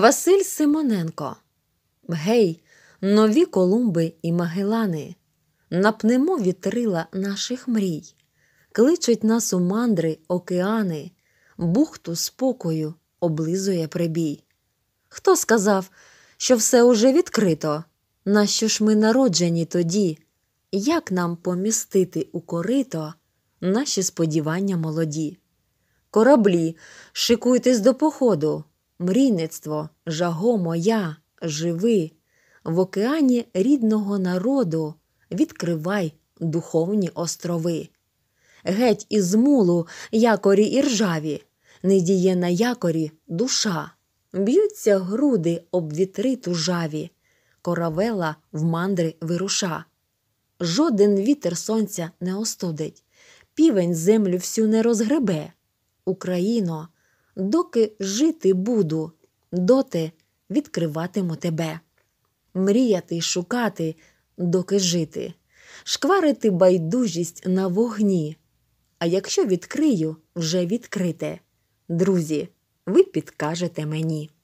Василь Симоненко. Гей, нові Колумби і Магелани. Напнемо вітрила наших мрій, кличуть нас у мандри, океани, бухту спокою облизує прибій. Хто сказав, що все уже відкрито? Нащо ж ми народжені тоді? Як нам помістити у корито наші сподівання молоді? Кораблі, шикуйтесь до походу, мрійництво, жаго моя, живи, в океані рідного народу відкривай духовні острови. Геть із мулу, якорі і ржаві, не діє на якорі душа, б'ються груди об вітри тужаві, коравела в мандри вируша. Жоден вітер сонця не остудить, півень землю всю не розгребе. Україно, доки жити буду, доти відкриватиму тебе, мріяти й шукати, доки жити, шкварити байдужість на вогні. А якщо відкрию, вже відкрите. Друзі, ви підкажете мені.